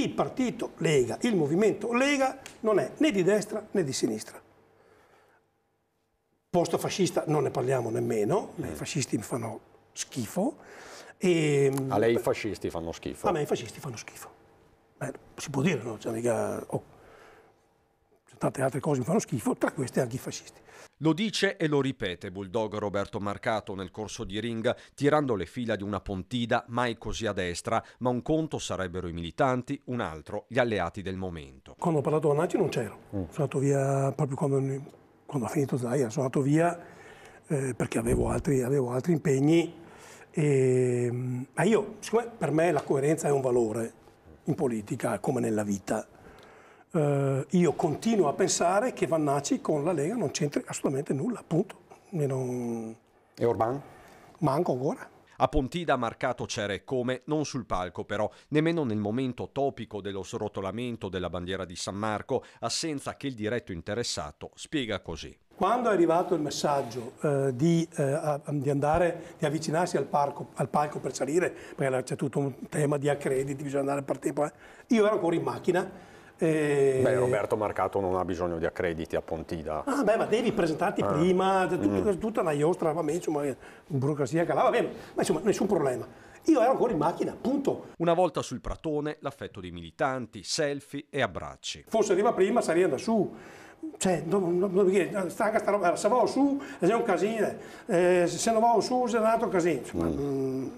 il partito Lega, il movimento Lega non è né di destra né di sinistra. Posto fascista non ne parliamo nemmeno, i eh. fascisti mi fanno schifo. E, a lei i fascisti fanno schifo? A me i fascisti fanno schifo. Beh, si può dire, no? Cioè, mica, oh, tante altre cose mi fanno schifo, tra queste anche i fascisti. Lo dice e lo ripete Bulldog Roberto Marcato nel corso di ring, tirando le fila di una pontida mai così a destra, ma un conto sarebbero i militanti, un altro gli alleati del momento. Quando ho parlato con Nati non c'ero, mm. sono andato via proprio quando, quando ha finito Zaia, sono andato via eh, perché avevo altri, avevo altri impegni. E, ma io, siccome per me la coerenza è un valore in politica come nella vita, eh, io continuo a pensare che Vannacci con la Lega non c'entri assolutamente nulla, appunto. E, non... e Orban? Manco ancora. A Pontida marcato c'era e come, non sul palco però, nemmeno nel momento topico dello srotolamento della bandiera di San Marco, assenza che il diretto interessato spiega così. Quando è arrivato il messaggio eh, di, eh, di, andare, di, avvicinarsi al, parco, al, palco per salire, perché c'è tutto un tema di accrediti, bisogna andare a partecipare, io ero ancora in macchina e... Beh, Roberto Marcato non ha bisogno di accrediti a Pontida. Ah, beh, ma devi presentarti ah. prima, tut, mm. tutta una iostra, vabbè, insomma, burocrazia calava, vabbè, ma insomma, nessun problema. Io ero ancora in macchina, punto. Una volta sul pratone, l'affetto dei militanti, selfie e abbracci. Forse arriva prima, sarei andato su cioè, non, non, non, eh, stanca sta roba, se vado su è un casino, eh, se non vado su è un altro casino. Insomma, mm. mm.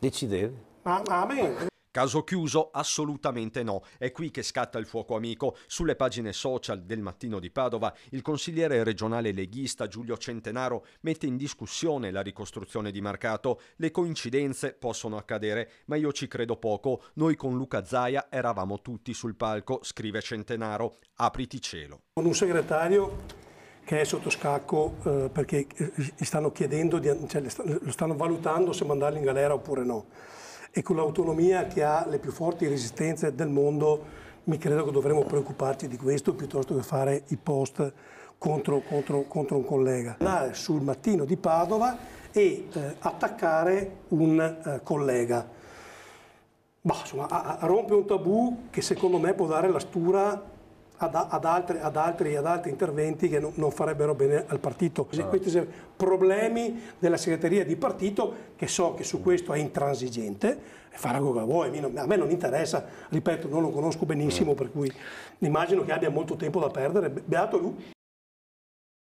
Decidevi? Ah, ah, beh. Caso chiuso? Assolutamente no. È qui che scatta il fuoco amico. Sulle pagine social del Mattino di Padova, il consigliere regionale leghista Giulio Centenaro mette in discussione la ricostruzione di Marcato. Le coincidenze possono accadere, ma io ci credo poco. Noi con Luca Zaia eravamo tutti sul palco, scrive Centenaro. Apriti cielo. Con un segretario che è sotto scacco eh, perché gli stanno chiedendo, di, cioè, lo stanno valutando se mandarlo in galera oppure no e con l'autonomia che ha le più forti resistenze del mondo, mi credo che dovremmo preoccuparci di questo piuttosto che fare i post contro, contro, contro un collega. Andare sul mattino di Padova e eh, attaccare un eh, collega. Bah, insomma, a, a rompe un tabù che secondo me può dare la stura ad, ad, altre, ad, altri, ad, altri, interventi che non, non farebbero bene al partito. Ah. Questi sono problemi della segreteria di partito che so che su questo è intransigente e farà quello che vuoi, a me non interessa, ripeto, non lo conosco benissimo, esatto. per cui immagino che abbia molto tempo da perdere, beato lui,